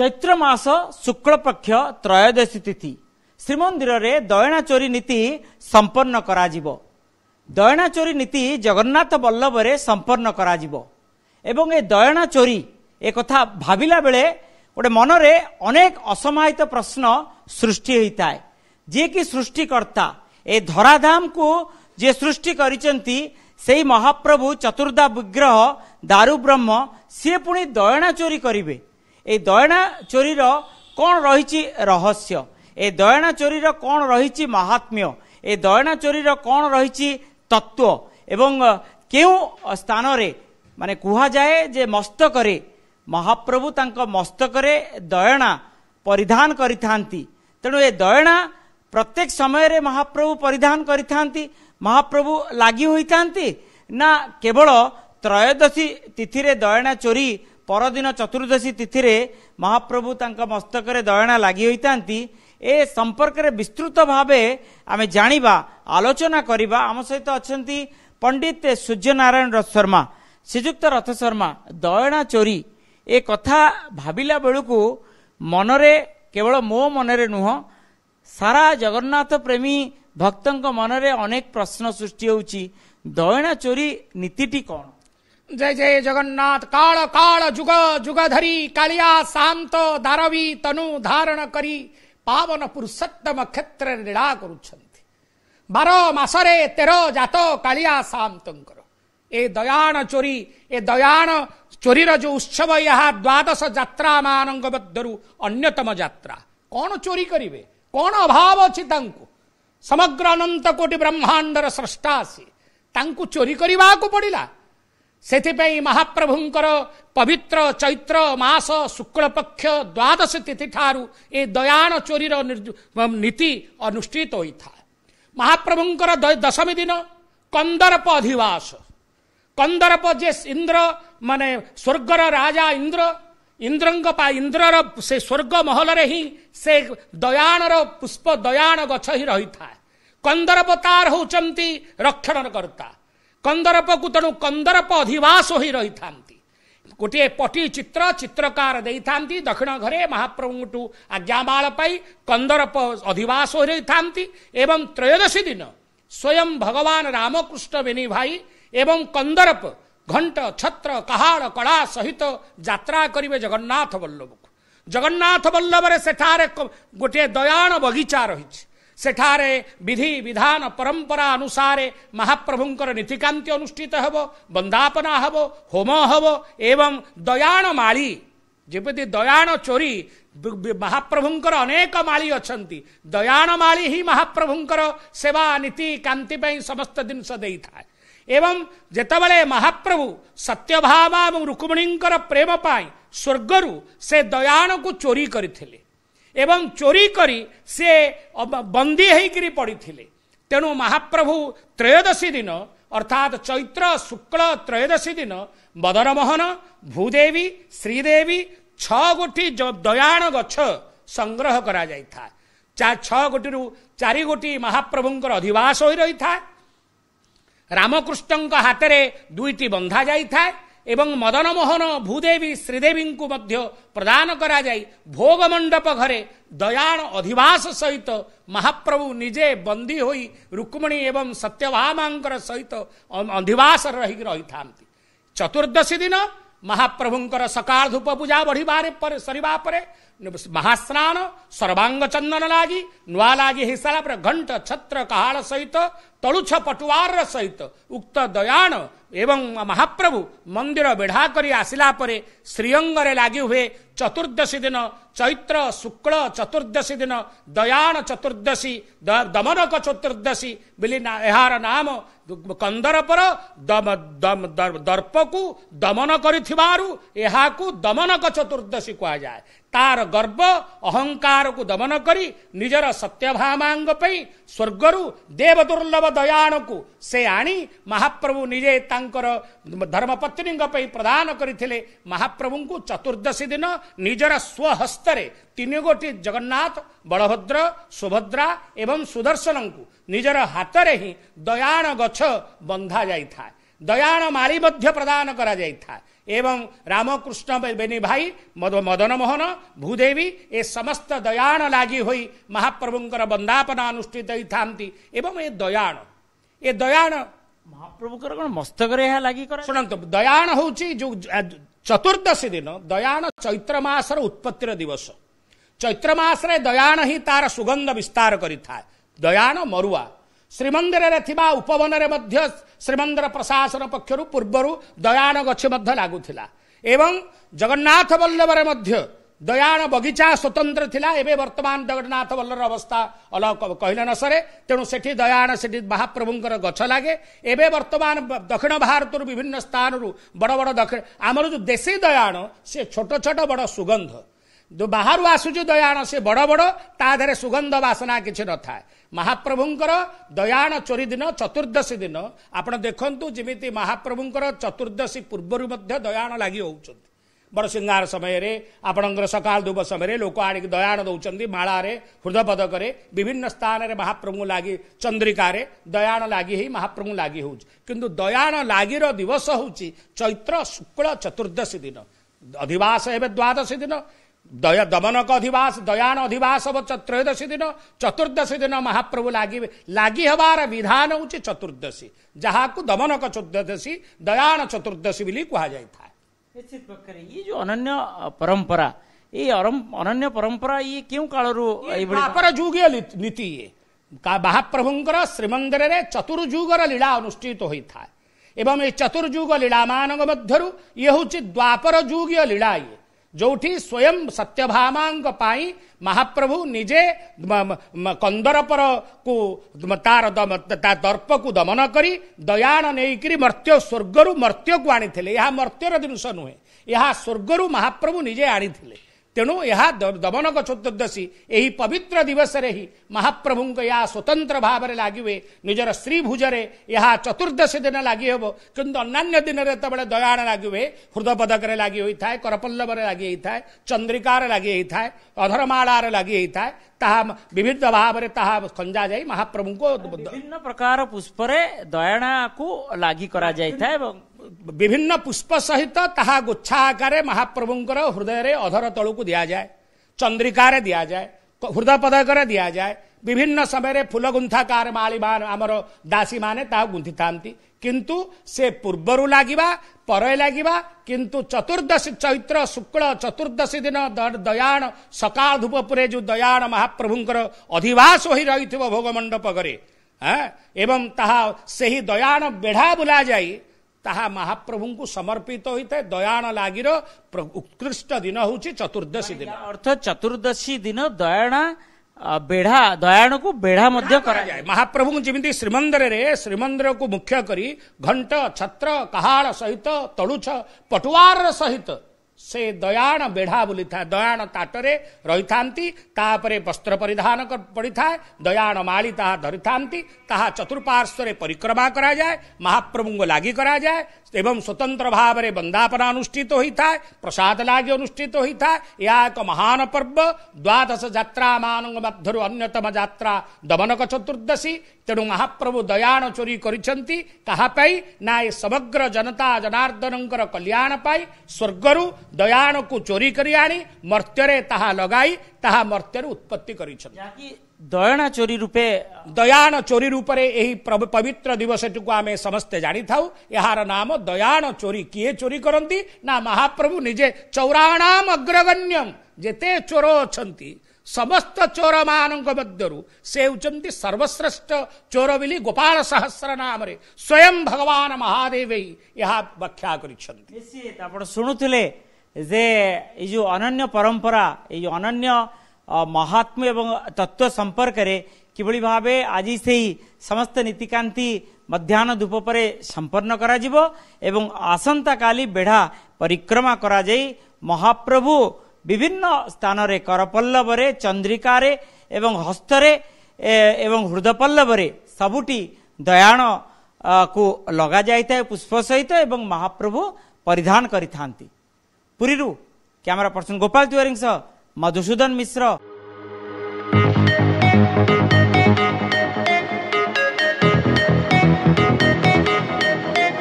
ଚୈତ୍ର ମାସ ଶୁକ୍ଳପକ୍ଷ ତ୍ରୟୋଦଶୀ ତିଥି ଶ୍ରୀମନ୍ଦିରରେ ଦୟଣା ଚୋରି ନୀତି ସମ୍ପନ୍ନ କରାଯିବ ଦୟଣା ଚୋରି ନୀତି ଜଗନ୍ନାଥ ବଲ୍ଲଭରେ ସମ୍ପନ୍ନ କରାଯିବ ଏବଂ ଏ ଦୟଣା ଚୋରି ଏ କଥା ଭାବିଲା ବେଳେ ଗୋଟେ ମନରେ ଅନେକ ଅସମାହିତ ପ୍ରଶ୍ନ ସୃଷ୍ଟି ହୋଇଥାଏ ଯିଏକି ସୃଷ୍ଟିକର୍ତ୍ତା ଏ ଧରାଧାମକୁ ଯିଏ ସୃଷ୍ଟି କରିଛନ୍ତି ସେହି ମହାପ୍ରଭୁ ଚତୁର୍ଦ୍ଧା ବିଗ୍ରହ ଦାରୁ ବ୍ରହ୍ମ ସିଏ ପୁଣି ଦୟଣା ଚୋରି କରିବେ ଏ ଦୟଣା ଚୋରିର କ'ଣ ରହିଛି ରହସ୍ୟ ଏ ଦୟଣା ଚୋରିର କ'ଣ ରହିଛି ମହାତ୍ମ୍ୟ ଏ ଦୟଣା ଚୋରିର କ'ଣ ରହିଛି ତତ୍ତ୍ୱ ଏବଂ କେଉଁ ସ୍ଥାନରେ ମାନେ କୁହାଯାଏ ଯେ ମସ୍ତକରେ ମହାପ୍ରଭୁ ତାଙ୍କ ମସ୍ତକରେ ଦୟଣା ପରିଧାନ କରିଥାନ୍ତି ତେଣୁ ଏ ଦୟଣା ପ୍ରତ୍ୟେକ ସମୟରେ ମହାପ୍ରଭୁ ପରିଧାନ କରିଥାନ୍ତି ମହାପ୍ରଭୁ ଲାଗି ହୋଇଥାନ୍ତି ନା କେବଳ ତ୍ରୟୋଦଶୀ ତିଥିରେ ଦୟଣା ଚୋରି ପରଦିନ ଚତୁର୍ଦ୍ଦଶୀ ତିଥିରେ ମହାପ୍ରଭୁ ତାଙ୍କ ମସ୍ତକରେ ଦୟଣା ଲାଗି ହୋଇଥାନ୍ତି ଏ ସମ୍ପର୍କରେ ବିସ୍ତୃତ ଭାବେ ଆମେ ଜାଣିବା ଆଲୋଚନା କରିବା ଆମ ସହିତ ଅଛନ୍ତି ପଣ୍ଡିତ ସୂର୍ଯ୍ୟନାରାୟଣ ରଥ ଶର୍ମା ଶ୍ରୀଯୁକ୍ତ ରଥ ଶର୍ମା ଦୟଣା ଚୋରି ଏ କଥା ଭାବିଲା ବେଳକୁ ମନରେ କେବଳ ମୋ ମନରେ ନୁହଁ ସାରା ଜଗନ୍ନାଥ ପ୍ରେମୀ ଭକ୍ତଙ୍କ ମନରେ ଅନେକ ପ୍ରଶ୍ନ ସୃଷ୍ଟି ହେଉଛି ଦୟଣା ଚୋରି ନୀତିଟି କ'ଣ ଜୟ ଜୟ ଜଗନ୍ନାଥ କାଳ କାଳ ଯୁଗ ଯୁଗ ଧରି କାଳିଆ ଶାନ୍ତ ଦାରବୀ ତନୁ ଧାରଣ କରି ପାବନ ପୁରୁଷୋତ୍ତମ କ୍ଷେତ୍ରରେ ଲୀଳା କରୁଛନ୍ତି ବାର ମାସରେ ତେର ଜାତ କାଳିଆ ଶାନ୍ତଙ୍କର ଏ ଦୟାଣ ଚୋରି ଏ ଦୟାଣ ଚୋରିର ଯେଉଁ ଉତ୍ସବ ଏହା ଦ୍ୱାଦଶ ଯାତ୍ରାମାନଙ୍କ ମଧ୍ୟରୁ ଅନ୍ୟତମ ଯାତ୍ରା କ'ଣ ଚୋରି କରିବେ କ'ଣ ଅଭାବ ଅଛି ତାଙ୍କୁ ସମଗ୍ର ଅନନ୍ତ କୋଟି ବ୍ରହ୍ମାଣ୍ଡର ସ୍ରଷ୍ଟା ସିଏ ତାଙ୍କୁ ଚୋରି କରିବାକୁ ପଡ଼ିଲା ସେଥିପାଇଁ ମହାପ୍ରଭୁଙ୍କର ପବିତ୍ର ଚୈତ୍ର ମାସ ଶୁକ୍ଳ ପକ୍ଷ ଦ୍ୱାଦଶ ତିଥି ଠାରୁ ଏ ଦୟାଣ ଚୋରିର ନୀତି ଅନୁଷ୍ଠିତ ହୋଇଥାଏ ମହାପ୍ରଭୁଙ୍କର ଦଶମୀ ଦିନ କନ୍ଦରପ ଅଧିବାସ କନ୍ଦରପ ଯେ ଇନ୍ଦ୍ର ମାନେ ସ୍ୱର୍ଗର ରାଜା ଇନ୍ଦ୍ର ଇନ୍ଦ୍ରଙ୍କ ଇନ୍ଦ୍ରର ସେ ସ୍ୱର୍ଗ ମହଲରେ ହିଁ ସେ ଦୟାଣର ପୁଷ୍ପ ଦୟାଣ ଗଛ ହିଁ ରହିଥାଏ କନ୍ଦରପ ତାର ହେଉଛନ୍ତି କର୍ତ୍ତା କନ୍ଦରପକୁ ତେଣୁ କନ୍ଦରପ ଅଧିବାସ ହୋଇ ରହିଥାନ୍ତି ଗୋଟିଏ ପଟି ଚିତ୍ର ଚିତ୍ରକାର ଦେଇଥାନ୍ତି ଦକ୍ଷିଣ ଘରେ ମହାପ୍ରଭୁଙ୍କଠୁ ଆଜ୍ଞାମାଳ ପାଇ କନ୍ଦରପ ଅଧିବାସ ହୋଇ ରହିଥାନ୍ତି ଏବଂ ତ୍ରୟୋଦଶୀ ଦିନ ସ୍ୱୟଂ ଭଗବାନ ରାମକୃଷ୍ଣ ବେନି ଭାଇ ଏବଂ କନ୍ଦରପ ଘଣ୍ଟ ଛତ୍ର କାହାଳ କଳା ସହିତ ଯାତ୍ରା କରିବେ ଜଗନ୍ନାଥ ବଲ୍ଲଭକୁ ଜଗନ୍ନାଥ ବଲ୍ଲଭରେ ସେଠାରେ ଗୋଟିଏ ଦୟାଣ ବଗିଚା ରହିଛି सेठार विधि विधान परंपरा अनुसार महाप्रभुंर नीतिकांति अनुष्ठित हे बंदापना हम होम हम एवं दयाण माली जमी दयाण चोरी महाप्रभुंर अनेक माली अच्छा दयाण माली ही महाप्रभुंर सेवा नीति कांति समस्त जिनस एवं जितेबले महाप्रभु सत्य भावा रुक्मिणी प्रेम पाई स्वर्गरु से दयाण को चोरी करते ଏବଂ ଚୋରି କରି ସେ ବନ୍ଦୀ ହେଇକିରି ପଡ଼ିଥିଲେ ତେଣୁ ମହାପ୍ରଭୁ ତ୍ରୟୋଦଶୀ ଦିନ ଅର୍ଥାତ୍ ଚୈତ୍ର ଶୁକ୍ଳ ତ୍ରୟୋଦଶୀ ଦିନ ବଦରମୋହନ ଭୂଦେବୀ ଶ୍ରୀଦେବୀ ଛଅ ଗୋଟି ଦୟାଣ ଗଛ ସଂଗ୍ରହ କରାଯାଇଥାଏ ଯାହା ଛଅ ଗୋଟିରୁ ଚାରି ଗୋଟି ମହାପ୍ରଭୁଙ୍କର ଅଧିବାସ ହୋଇ ରହିଥାଏ ରାମକୃଷ୍ଣଙ୍କ ହାତରେ ଦୁଇଟି ବନ୍ଧା ଯାଇଥାଏ এবং মদনমোহন ভূদেবী শ্রীদেবীଙ୍କু মধ্য প্রদান করা যাই ভোগমন্ডপ ঘরে দয়াণ অধিবাস সহিত মহাপ্ৰভু নিজে বন্দী হই রুক্মিণী এবং সত্যভামাংকর সহিত অধিবাস রহি রহি থানতি চতুর্দশী দিন মহাপ্ৰভুংকর সকাল ধূপ পূজা বঢ়িবার পর শরীবাপরে মহা স্নান সর্বাঙ্গ চন্দন লাগি নওয়া লাগি হিসলা পর ঘন্টা ছত্র কাড় সহিত তড়ুছ পটওয়ার সহিত উক্ত দয়াণ ଏବଂ ମହାପ୍ରଭୁ ମନ୍ଦିର ବେଢ଼ା କରି ଆସିଲା ପରେ ଶ୍ରୀଅଙ୍ଗରେ ଲାଗି ହୁଏ ଚତୁର୍ଦ୍ଦଶୀ ଦିନ ଚୈତ୍ର ଶୁକ୍ଳ ଚତୁର୍ଦ୍ଦଶୀ ଦିନ ଦୟାଣ ଚତୁର୍ଦ୍ଦଶୀ ଦମନକ ଚତୁର୍ଦ୍ଦଶୀ ବୋଲି ଏହାର ନାମ କନ୍ଦରପର ଦର୍ପକୁ ଦମନ କରିଥିବାରୁ ଏହାକୁ ଦମନକ ଚତୁର୍ଦ୍ଦଶୀ କୁହାଯାଏ तार गर्व अहंकार को दमन करी निजर सत्यभामांग पै स्वर्गर देव दुर्लभ दयाण को से आनी महाप्रभु निजे धर्मपत्नी प्रदान करते महाप्रभु को चतुर्दशी दिन निजर स्वहस्तरे तीन गोटी जगन्नाथ बलभद्र सुभद्रा एवं सुदर्शन को निजर हाथ से ही दयाण गछ बंधा जाए दयाण माली प्रदान करा कराई ଏବଂ ରାମକୃଷ୍ଣ ବେନି ଭାଇ ମଦନ ମୋହନ ଭୂଦେବୀ ଏ ସମସ୍ତ ଦୟାଣ ଲାଗି ହୋଇ ମହାପ୍ରଭୁଙ୍କର ବନ୍ଦାପନା ଅନୁଷ୍ଠିତ ହୋଇଥାନ୍ତି ଏବଂ ଏ ଦୟାଣ ଏ ଦୟାଣ ମହାପ୍ରଭୁଙ୍କର କଣ ମସ୍ତକରେ ଏହା ଲାଗି ଶୁଣନ୍ତୁ ଦୟାଣ ହଉଛି ଯୋଉ ଚତୁର୍ଦ୍ଦଶୀ ଦିନ ଦୟାଣ ଚୈତ୍ର ମାସର ଉତ୍ପତ୍ତିର ଦିବସ ଚୈତ୍ର ମାସରେ ଦୟାଣ ହିଁ ତାର ସୁଗନ୍ଧ ବିସ୍ତାର କରିଥାଏ ଦୟାଣ ମରୁଆ श्रीमन्दिर उपवन श्रीमंदिर प्रशासन पक्षहरू पूर्वहरू दयान गछ लगुला एन्नाथ बल्लभर दयाण बगिचा स्वतन्त्र थाहा छ जगन्नाथ बल्ल अवस्था अलग कहिले नसरे दयान दया महाप्रभु गछ लागे ए दक्षिण भारतहरू विभिन्न स्थान स्थानहरू बड बड दक्षिण जो देशी दयाण सि छोटो बड सुगंध सुगन्ध बा आसु दया बड बड तारे सुगंध बासना कि न ମହାପ୍ରଭୁଙ୍କର ଦୟାଣ ଚୋରି ଦିନ ଚତୁର୍ଦ୍ଦଶୀ ଦିନ ଆପଣ ଦେଖନ୍ତୁ ଯେମିତି ମହାପ୍ରଭୁଙ୍କର ଚତୁର୍ଦ୍ଦଶୀ ପୂର୍ବରୁ ମଧ୍ୟ ଦୟାଣ ଲାଗି ହେଉଛନ୍ତି ବଡ଼ସିଂହାର ସମୟରେ ଆପଣଙ୍କର ସକାଳ ଧୂପ ସମୟରେ ଲୋକ ଆଣିକି ଦୟାଣ ଦେଉଛନ୍ତି ମାଳାରେ ହୃଦୟ ପଦକରେ ବିଭିନ୍ନ ସ୍ଥାନରେ ମହାପ୍ରଭୁ ଲାଗି ଚନ୍ଦ୍ରିକାରେ ଦୟାଣ ଲାଗି ହେଇ ମହାପ୍ରଭୁ ଲାଗି ହେଉଛି କିନ୍ତୁ ଦୟାଣ ଲାଗିର ଦିବସ ହେଉଛି ଚୈତ୍ର ଶୁକ୍ଳ ଚତୁର୍ଦ୍ଦଶୀ ଦିନ ଅଧିବାସ ହେବେ ଦ୍ୱାଦଶୀ ଦିନ दया दमन अधिवास दयान अधिवास हम त्रयोदशी दिन चतुर्दशी दिन महाप्रभु लग लगार विधान हूँ चतुर्दशी जहाँ को दमनक चतुर्दशी दयान चतुर्दशी बोली कहुए ये जो अनन्य परंपरा ये अनन्य परंपरा ये क्यों कालर जुगीय नीति ये महाप्रभु श्रीमंदिर चतुर्जुगर लीला अनुष्ठित होता है एवं ये चतुर्जुग लीला मान ये हूँ द्वापर जुगीय लीला ये जो स्वयं सत्यभामा महाप्रभु निजे कंदरपर दर्प को दमन कर दयाण नाहीकरी मर्त्य स्वर्गरू मर्त्यू कु आणी मर्त्यर जिष् नुकर्गर महाप्रभु निजे आणीले तेणु यह दमनक चतुर्दशी यह पवित्र दिवस महाप्रभु या स्वतंत्र भाव लगे निजर श्रीभुज यह चतुर्दशी दिन लगे कि दिन में दयाण लगे हृदयपदक लगी होता है करपल्लव लगी चंद्रिकार लगी अधरमाड़ लगी ତାହା ବିବିଧ ଭାବରେ ତାହା ଖଞ୍ଜାଯାଇ ମହାପ୍ରଭୁଙ୍କୁ ବିଭିନ୍ନ ପ୍ରକାର ପୁଷ୍ପରେ ଦୟଣାକୁ ଲାଗି କରାଯାଇଥାଏ ଏବଂ ବିଭିନ୍ନ ପୁଷ୍ପ ସହିତ ତାହା ଗୁଚ୍ଛା ଆକାରରେ ମହାପ୍ରଭୁଙ୍କର ହୃଦୟରେ ଅଧର ତଳକୁ ଦିଆଯାଏ ଚନ୍ଦ୍ରିକାରେ ଦିଆଯାଏ ହୃଦୟ ପଦକରେ ଦିଆଯାଏ विभिन्न समय फुल गुन्थाकार मामर दासी महा गुन्थिथा पूर्वहरू लगिपर लगि चतुर्दशी चैत्र शुक्ल चतुर्दशी दिन दयाण सका जो दया महाप्रभु अधिवास हुन्छ भोग एवं गरहा सही दयाण बेढा बुला जा महाप्रभु समर्पित हुँदै दया लाग चतुर्दशी दिन अर्थ चतुर्दशी दिन दयाण ବେଢ଼ା ଦୟାଣକୁ ବେଢ଼ା ମଧ୍ୟ କରାଯାଏ ମହାପ୍ରଭୁଙ୍କୁ ଯେମିତି ଶ୍ରୀମନ୍ଦିରରେ ଶ୍ରୀମନ୍ଦିରକୁ ମୁଖ୍ୟ କରି ଘଣ୍ଟ ଛତ୍ର କାହାଳ ସହିତ ତଳୁଛ ପଟୁଆର ସହିତ ସେ ଦୟାଣ ବେଢ଼ା ବୁଲିଥାଏ ଦୟାଣ ତାଟରେ ରହିଥାନ୍ତି ତାପରେ ବସ୍ତ୍ର ପରିଧାନ ପଡ଼ିଥାଏ ଦୟାଣ ମାଳି ତାହା ଧରିଥାନ୍ତି ତାହା ଚତୁଃପାର୍ଶ୍ୱରେ ପରିକ୍ରମା କରାଯାଏ ମହାପ୍ରଭୁଙ୍କୁ ଲାଗି କରାଯାଏ एवं स्वतंत्र भाव रे बंदापना अनुष्ठित तो होता है प्रसाद लागे अनुष्ठित तो होता है या एक महान पर्व द्वादश जात्रा मान मध्य अन्यतम जात्रा दमनक चतुर्दशी ତେଣୁ ମହାପ୍ରଭୁ ଦୟାଣ ଚୋରି କରିଛନ୍ତି କାହା ପାଇଁ ନା ଏ ସମଗ୍ର ଜନତା ଜନାର୍ଦ୍ଦନଙ୍କର କଲ୍ୟାଣ ପାଇଁ ସ୍ୱର୍ଗରୁ ଦୟାଣକୁ ଚୋରି କରି ଆଣି ମର୍ତ୍ତ୍ୟରେ ତାହା ଲଗାଇ ତାହା ମର୍ତ୍ତ୍ୟରୁ ଉତ୍ପତ୍ତି କରିଛନ୍ତି ଦୟଣା ଚୋରି ରୂପେ ଦୟାଣ ଚୋରି ରୂପରେ ଏହି ପବିତ୍ର ଦିବସଟିକୁ ଆମେ ସମସ୍ତେ ଜାଣିଥାଉ ଏହାର ନାମ ଦୟାଣ ଚୋରି କିଏ ଚୋରି କରନ୍ତି ନା ମହାପ୍ରଭୁ ନିଜେ ଚୌରାଣାମ ଅଗ୍ରଗଣ୍ୟମ ଯେତେ ଚୋର ଅଛନ୍ତି ସମସ୍ତ ଚୋରମାନଙ୍କ ମଧ୍ୟରୁ ସେ ହେଉଛନ୍ତି ସର୍ବଶ୍ରେଷ୍ଠ ଚୋର ବୋଲି ଗୋପାଳ ସହସ୍ର ନାମରେ ସ୍ୱୟଂ ଭଗବାନ ମହାଦେବ ଏହା ବ୍ୟାଖ୍ୟା କରିଛନ୍ତି ଆପଣ ଶୁଣୁଥିଲେ ଯେ ଏଇ ଯେଉଁ ଅନନ୍ୟ ପରମ୍ପରା ଏଇ ଅନନ୍ୟ ମହାତ୍ମ ଏବଂ ତତ୍ଵ ସମ୍ପର୍କରେ କିଭଳି ଭାବେ ଆଜି ସେହି ସମସ୍ତ ନୀତିକାନ୍ତି ମଧ୍ୟାହ୍ନ ଧୂପ ପରେ ସମ୍ପନ୍ନ କରାଯିବ ଏବଂ ଆସନ୍ତାକାଲି ବେଢ଼ା ପରିକ୍ରମା କରାଯାଇ ମହାପ୍ରଭୁ ବିଭିନ୍ନ ସ୍ଥାନରେ କରପଲ୍ଲବରେ ଚନ୍ଦ୍ରିକାରେ ଏବଂ ହସ୍ତରେ ଏବଂ ହୃଦପଲ୍ଲବରେ ସବୁଠି ଦୟାଣକୁ ଲଗାଯାଇଥାଏ ପୁଷ୍ପ ସହିତ ଏବଂ ମହାପ୍ରଭୁ ପରିଧାନ କରିଥାନ୍ତି ପୁରୀରୁ କ୍ୟାମେରା ପର୍ସନ୍ ଗୋପାଳ ତିୱାରୀଙ୍କ ସହ ما جوشودان